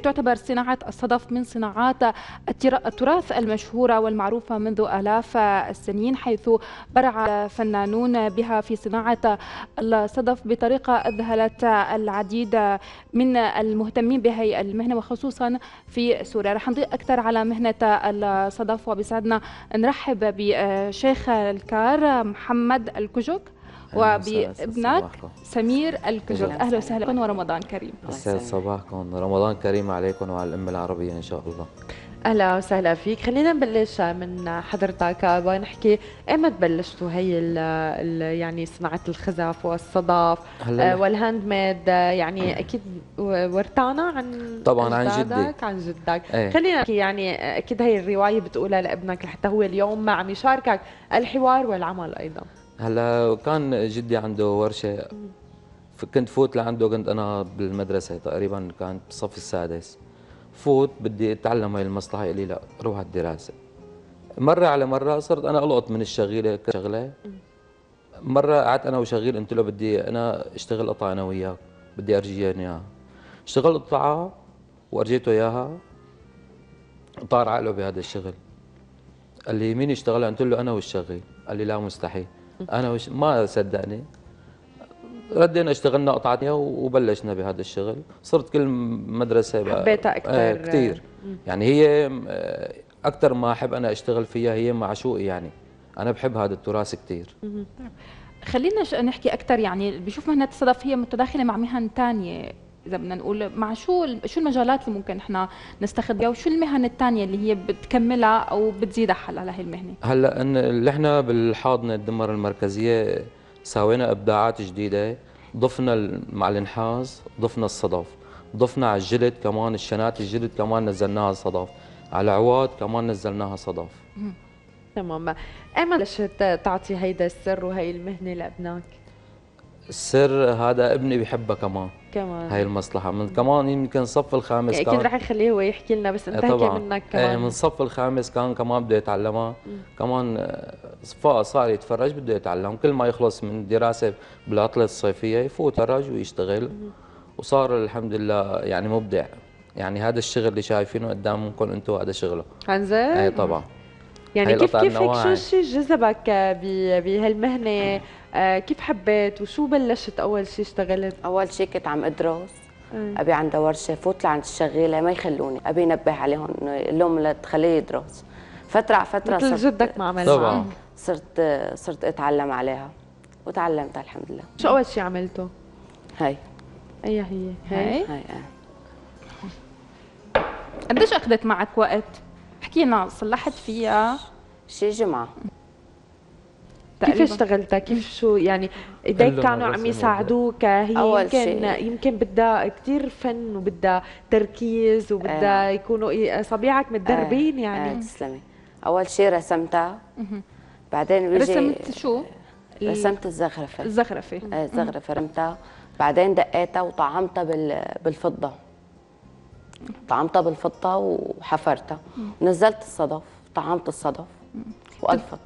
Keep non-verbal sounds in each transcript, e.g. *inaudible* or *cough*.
تعتبر صناعة الصدف من صناعات التراث المشهورة والمعروفة منذ آلاف السنين حيث برع فنانون بها في صناعة الصدف بطريقة أذهلت العديد من المهتمين بهي المهنة وخصوصا في سوريا رح نضيء أكثر على مهنة الصدف وبيسعدنا نرحب بشيخ الكار محمد الكجوك وبابنك سمير الكجر اهلا وسهلا بكم ورمضان كريم استاذ صباحكم رمضان كريم عليكم وعلى الامه العربيه ان شاء الله اهلا وسهلا فيك خلينا نبلش من حضرتك نحكي ايمت بلشتوا هي الـ الـ يعني صناعه الخزف والصدف والهاند ميد يعني اكيد ورتعنا عن طبعا عن جدك عن جدك ايه. خلينا نحكي يعني اكيد هي الروايه بتقولها لابنك لحتى هو اليوم عم يشاركك الحوار والعمل ايضا هلا كان جدي عنده ورشه كنت فوت لعنده كنت انا بالمدرسه تقريبا كانت بالصف السادس فوت بدي اتعلم هاي المصلحه قال لي لا روح على الدراسه مره على مره صرت انا القط من الشغيله شغله مره قعدت انا وشغيل قلت له بدي انا اشتغل قطعه انا وياك بدي ارجي اياها اشتغلت قطعه وارجيته اياها طار عقله بهذا الشغل قال لي مين اشتغلها؟ قلت له انا والشغيل قال لي لا مستحيل انا وش ما صدقني ردينا اشتغلنا قطعتنا وبلشنا بهذا الشغل صرت كل مدرسه حبيتها اكثر آه كثير يعني هي آه، اكثر ما احب انا اشتغل فيها هي معشوقي يعني انا بحب هذا التراث كثير طيب، خلينا نحكي اكثر يعني بشوف مهنه الصدف هي متداخله مع مهن ثانيه اذا بدنا نقول مع شو شو المجالات اللي ممكن احنا نستخدمها وشو المهن الثانيه اللي هي بتكملها او بتزيدها على هي المهنه هلا اللي احنا بالحاضنه الدمر المركزيه سوينا ابداعات جديده ضفنا مع الانحاز ضفنا الصدف ضفنا على الجلد كمان الشنات الجلد كمان نزلناها صدف على العواد كمان نزلناها صدف تمام ايمن ليش تعطي هيدا السر وهي المهنه لابنك؟ السر هذا ابني بحبها كمان كمان هاي المصلحة من كمان يمكن صف الخامس يعني كان أكيد رح نخليه هو يحكي لنا بس إيه انت حكي منك إيه، كمان من صف الخامس كان كمان بده يتعلمها كمان صفاء صار يتفرج بده يتعلم كل ما يخلص من دراسة بالعطلة الصيفية يفوت يتفرج ويشتغل مم. وصار الحمد لله يعني مبدع يعني هذا الشغل اللي شايفينه قدامكم انتم هذا شغله عن جد؟ اي طبعا يعني كيف كيف هيك شو الشيء جذبك بهالمهنه آه، كيف حبيت وشو بلشت اول شيء اشتغلت اول شيء كنت عم ادرس إيه. ابي عندها ورشه فوت لعند الشغيله ما يخلوني ابي نبه عليهم انه لهم لا تخليه يدرس فتره على فتره مثل صرت جدك ما عمل طبعا آه. صرت صرت اتعلم عليها وتعلمتها الحمد لله شو اول شيء عملته هاي اي هي هاي هاي, هاي. آه. قديش اخذت معك وقت حكينا صلحت فيها شي جمعه كيف اشتغلتها كيف شو يعني ايديك كانوا عم يساعدوك هي يمكن شيء. يمكن بدها كثير فن وبدها تركيز وبدها آه. يكونوا اصابعك إيه، متدربين آه. آه، يعني آه. تسلمي اول شيء رسمتها بعدين رسمت شو رسمت الزخرفه الزخرفه آه، الزخرفه رمتها بعدين دقيتها وطعمتها بالفضه طعمتها بالفضه وحفرتها نزلت الصدف طعمت الصدف والفتها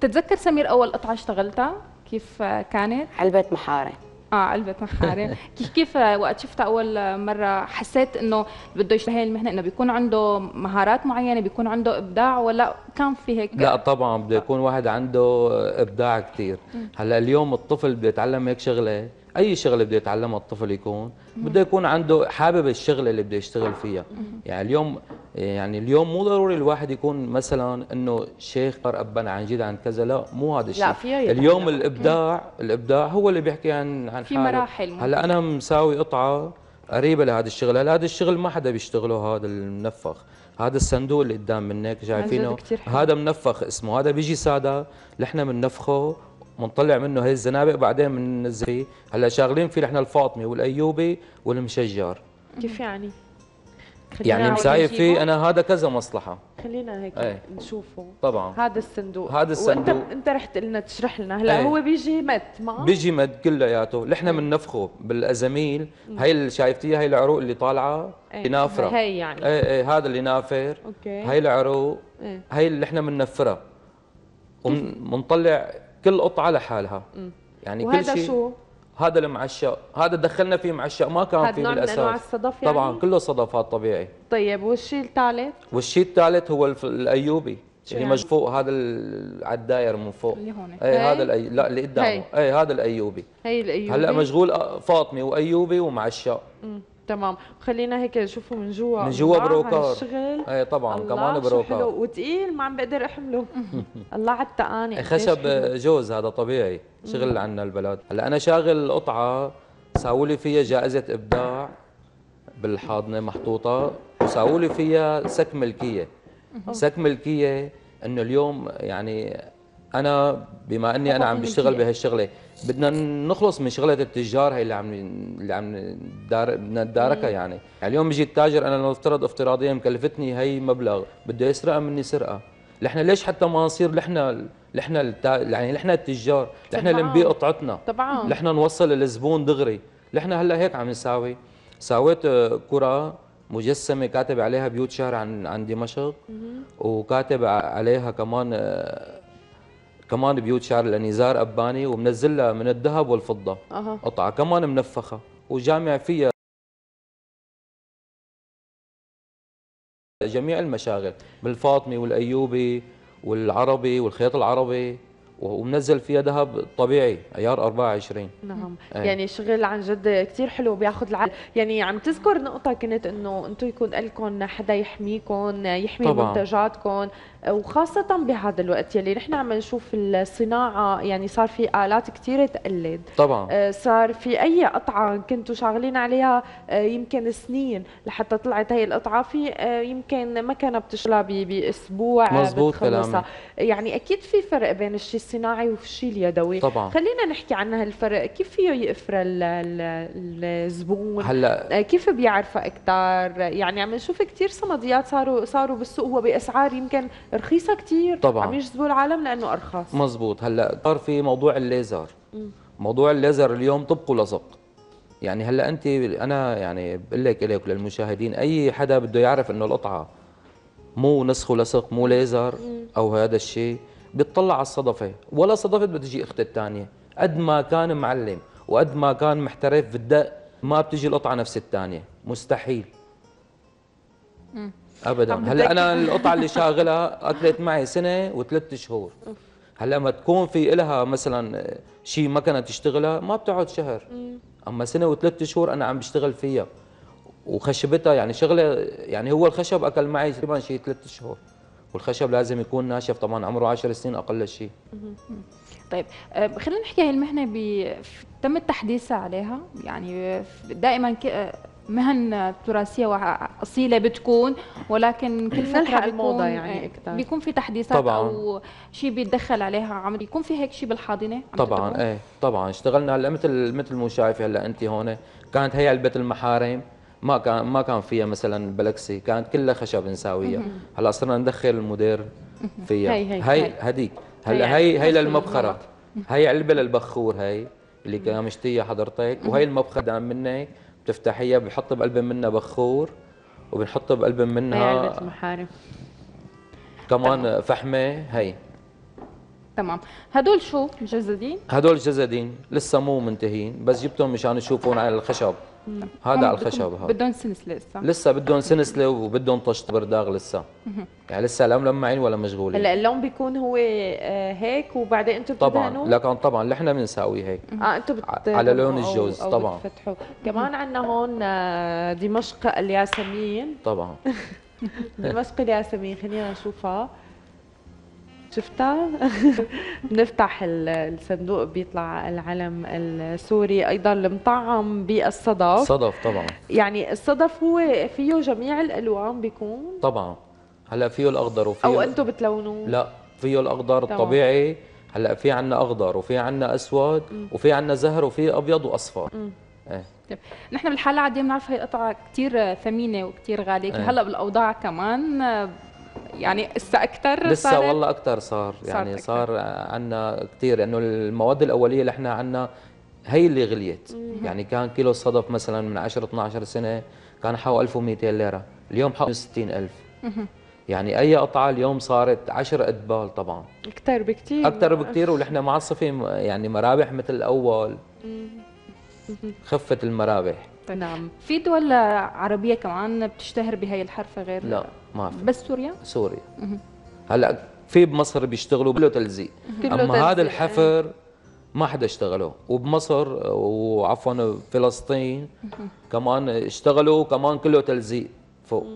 تتذكر سمير اول قطعه اشتغلتها كيف كانت علبه محاره اه علبة محارم *laughs* كيف كيف وقت شفتها أول مرة حسيت إنه بده يشتغل هاي المهنة إنه بيكون عنده مهارات معينة بيكون عنده إبداع ولا كان في هيك لا طبعا بده يكون واحد عنده إبداع كثير هلا اليوم الطفل بده يتعلم هيك شغلة اي شغله بده يتعلمها الطفل يكون بده يكون عنده حابب الشغله اللي بده يشتغل فيها يعني اليوم يعني اليوم مو ضروري الواحد يكون مثلا انه شيخ صار عن جد عن كذا لا مو هذا الشيء لا فيه اليوم لا. الابداع الابداع هو اللي بيحكي عن عن في حاله مراحل هلا انا مساوي قطعه قريبه لهذا الشغل هلا هذا الشغل ما حدا بيشتغله هذا المنفخ هذا الصندوق اللي قدام منك شايفينه هذا منفخ اسمه هذا بيجي ساده نحن بننفخه بنطلع منه هي الزنابق بعدين بننزل فيه هلا شاغلين فيه نحن الفاطمي والايوبي والمشجر كيف يعني يعني مسايف فيه انا هذا كذا مصلحه خلينا هيك ايه. نشوفه طبعا هذا الصندوق هذا الصندوق وانت انت رحت لنا تشرح لنا هلا ايه. هو بيجي مد ما بيجي مد كلياته نحن بننفخه إيه. بالازاميل هي اللي شايفتيها هي العروق اللي طالعه ايه. نافره هي يعني ايه ايه هذا اللي نافر اوكي هي العروق ايه. هي اللي نحن بننفرها وبنطلع كل قطعه لحالها يعني كل شيء شو؟ هذا المعشق هذا دخلنا فيه معشق ما كان فيه بالاساس نوع من الصدف يعني؟ طبعا كله صدفات طبيعي طيب والشيء الثالث والشيء الثالث هو الايوبي اللي يعني؟ فوق هذا على الداير من فوق اللي هون اي هذا الأي... لا اللي قدامه اي إيه، هذا الايوبي هي الايوبي هلا مشغول فاطمه وايوبي ومعشق تمام خلينا هيك نشوفه من جوا من جوا بروكار الشغل ايه طبعا كمان بروكار حلو وثقيل ما عم بقدر احمله *laughs* الله على التقاني إيه، خشب جوز هذا طبيعي شغل عنا البلد هلا انا شاغل قطعه ساووا لي فيها جائزه ابداع بالحاضنه محطوطه وساووا لي فيها سك ملكيه سك ملكيه انه اليوم يعني انا بما اني انا عم بشتغل بهالشغله بدنا نخلص من شغله التجار هي اللي عم اللي عم دار بدنا نتداركها يعني. يعني اليوم بيجي التاجر انا لو افترض افتراضيا مكلفتني هي مبلغ بده يسرقها مني سرقه نحن ليش حتى ما نصير نحن نحن يعني نحن التجار نحن اللي نبيع قطعتنا طبعا نحن نوصل للزبون دغري نحن هلا هيك عم نساوي ساويت كره آه، مجسمه كاتب عليها بيوت شهر عن عن دمشق وكاتب عليها كمان آه، كمان بيوت شعر الانيزار اباني ومنزلها من الذهب والفضه أه. قطعه كمان منفخه وجامع فيها جميع المشاغل بالفاطمي والايوبي والعربي والخيط العربي ومنزل فيها ذهب طبيعي ايار 24 نعم أي. يعني شغل عن جد كثير حلو بياخذ العقل يعني عم تذكر نقطه كنت انه انتم يكون لكم حدا يحميكم يحمي منتجاتكم وخاصة بهذا الوقت يلي نحن عم نشوف الصناعة يعني صار في آلات كثيرة تقلد طبعا آه، صار في أي قطعة كنتوا شغالين عليها آه، يمكن سنين لحتى طلعت هي القطعة في آه، يمكن مكنة بتشغلها بأسبوع مزبوط كلامك يعني أكيد في فرق بين الشيء الصناعي والشيء اليدوي طبعا خلينا نحكي عن هالفرق كيف فيه يقفر الزبون هلا كيف بيعرفه أكثر يعني عم نشوف كثير صمديات صاروا صاروا بالسوق وبأسعار يمكن رخيصه كتير طبعا عم يجذبوا العالم لانه ارخص مزبوط هلا صار في موضوع الليزر مم. موضوع الليزر اليوم طبقه لصق يعني هلا انت انا يعني بقول لك لك للمشاهدين اي حدا بده يعرف انه القطعه مو نسخ ولصق مو ليزر مم. او هذا الشيء بيطلع على الصدفه ولا صدفه بدها تجي اخت الثانيه قد ما كان معلم وقد ما كان محترف بالدق ما بتجي القطعه نفس الثانيه مستحيل مم. ابدا هلا انا القطعه اللي شاغلها اكلت معي سنه وثلاث شهور هلا ما تكون في لها مثلا شيء ما كانت تشتغلها ما بتقعد شهر اما سنه وثلاث شهور انا عم بشتغل فيها وخشبتها يعني شغله يعني هو الخشب اكل معي تقريبا شيء ثلاث شهور والخشب لازم يكون ناشف طبعا عمره 10 سنين اقل شيء طيب آه، خلينا نحكي هي المهنه ب... تم التحديث عليها يعني آه، دائما ك... آه، مهن تراثيه واصيله بتكون ولكن كل فتره الموضه يعني آه، أكثر. بيكون في تحديثات طبعاً. او شيء بيتدخل عليها عم بيكون في هيك شيء بالحاضنه طبعا ايه طبعا اشتغلنا هلا مثل مثل ما شايفه هلا انت هون كانت هي علبه المحارم ما كان ما كان فيها مثلا بلكسي كانت كلها خشب نساويها هلا صرنا ندخل المدير فيها هي هي هديك هلا هي هي للمبخره هي علبه للبخور هي اللي كان مشتيها حضرتك وهي المبخره دام منك بتفتحيها بحط بقلب منها بخور وبنحط بقلب منها هي علبه المحارم كمان طبعا. فحمه هي تمام هدول شو جزدين هدول جزدين لسه مو منتهين بس جبتهم مشان يشوفون على الخشب هذا على الخشب هذا بدهم سنسله لسه لسه بدهم سنسله وبدهم طشت برداغ لسه يعني لسه لا ملمعين ولا مشغولين هلا اللون بيكون هو آه، هيك وبعدين انتم طبعا لكن طبعا نحن بنساوي هيك اه انتم بت... على لون الجوز أو طبعا بتفتحوا كمان عندنا هون آه، دمشق الياسمين طبعا *laughs* دمشق الياسمين خلينا نشوفها شفتها بنفتح *laughs* الصندوق بيطلع العلم السوري ايضا المطعم بالصدف صدف طبعا يعني الصدف هو فيه جميع الالوان بيكون طبعا هلا فيه الاخضر وفيه او انتم بتلونوه لا فيه الاخضر طبعا. الطبيعي هلا في عندنا اخضر وفي عندنا اسود م. وفي عندنا زهر وفي ابيض واصفر ايه طيب نحن بالحاله عاديه بنعرف هي قطعه كثير ثمينه وكثير غاليه ايه. هلا بالاوضاع كمان يعني لسه اكثر لسه والله اكثر صار يعني صار, عندنا كثير لانه المواد الاوليه اللي احنا عندنا هي اللي غليت يعني كان كيلو الصدف مثلا من 10 12 سنه كان حوالي 1200 ليره اليوم حوالي 60000 يعني اي قطعه اليوم صارت 10 ادبال طبعا اكثر بكثير اكثر بكثير ونحن معصفين يعني مرابح مثل الاول خفت المرابح نعم في دول عربيه كمان بتشتهر بهي الحرفه غير لا ما في بس سوريا سوريا هلا في بمصر بيشتغلوا كله تلزيق كله اما هذا الحفر ما حدا اشتغله وبمصر وعفوا فلسطين كمان اشتغلوا كمان كله تلزيق فوق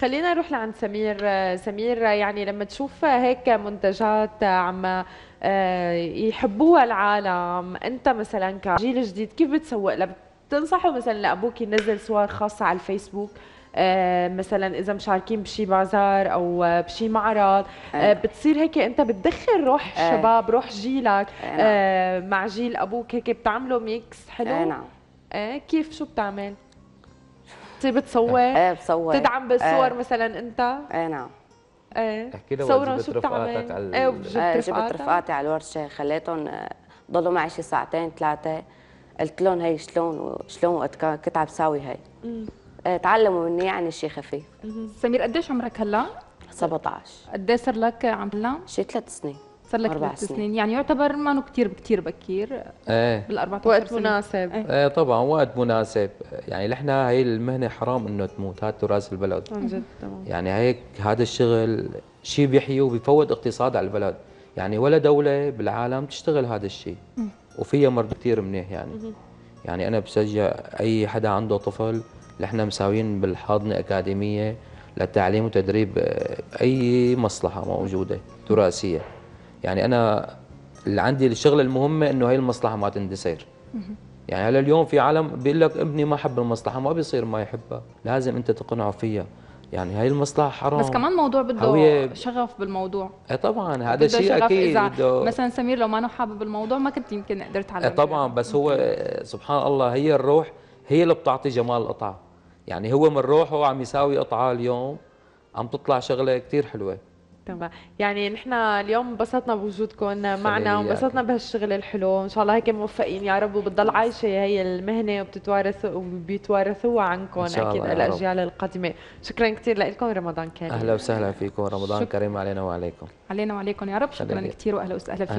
خلينا نروح لعند سمير سمير يعني لما تشوف هيك منتجات عم آه، يحبوها العالم انت مثلا كجيل جديد كيف بتسوق لها بتنصحه مثلا لابوك ينزل صور خاصه على الفيسبوك آه، مثلا اذا مشاركين بشي بازار او آه، بشي معرض آه، إيه. بتصير هيك انت بتدخل روح إيه. شباب روح جيلك إيه، نعم. مع جيل ابوك هيك بتعملوا ميكس حلو نعم كيف شو بتعمل؟ بتصير بتصور؟ ايه بصور تدعم بالصور مثلا انت؟ ايه نعم ايه احكي شو بتعمل؟ على ايه جبت رفقاتي على الورشة خليتهم ضلوا معي شي ساعتين ثلاثة قلت لهم هي شلون وشلون وقت كنت عم بساوي هي آه، تعلموا مني يعني الشيخه في سمير قديش عمرك هلا 17 قديش صار لك عم هلا شي ثلاث سنين صار لك ثلاث سنين. سنين يعني يعتبر ما نو كثير كثير بكير ايه بال 14 وقت مناسب ايه. ايه طبعا وقت مناسب يعني نحن هي المهنه حرام انه تموت هذا تراث البلد عن جد تمام يعني هيك هذا الشغل شيء بيحيي وبيفوت اقتصاد على البلد يعني ولا دوله بالعالم تشتغل هذا الشيء وفيها مرض كثير منيح يعني يعني انا بشجع اي حدا عنده طفل اللي احنا مساويين بالحاضنه اكاديميه للتعليم وتدريب آه، اي مصلحه موجوده تراثيه يعني انا اللي عندي الشغله المهمه انه هي المصلحه ما تندسير يعني هلا اليوم في عالم بيقول لك ابني ما حب المصلحه ما بيصير ما يحبها لازم انت تقنعه فيها يعني هاي المصلحه حرام بس كمان موضوع بده هوية... شغف بالموضوع اي طبعا هذا شيء اكيد إذا بده... مثلا سمير لو ما أنا حابب الموضوع ما كنت يمكن قدرت على ايه طبعا بس هو سبحان الله هي الروح هي اللي بتعطي جمال القطعه يعني هو من روحه عم يساوي قطعه اليوم عم تطلع شغله كثير حلوه تمام يعني نحن اليوم انبسطنا بوجودكم معنا وانبسطنا بهالشغل الحلو ان شاء الله هيك موفقين يا رب وبتضل عايشه هي المهنه وبتتوارث وبيتوارثوها عنكم اكيد الاجيال القادمه شكرا كثير لكم رمضان كريم اهلا وسهلا فيكم رمضان شك... كريم علينا وعليكم علينا وعليكم يا رب شكرا كثير واهلا وسهلا فيكم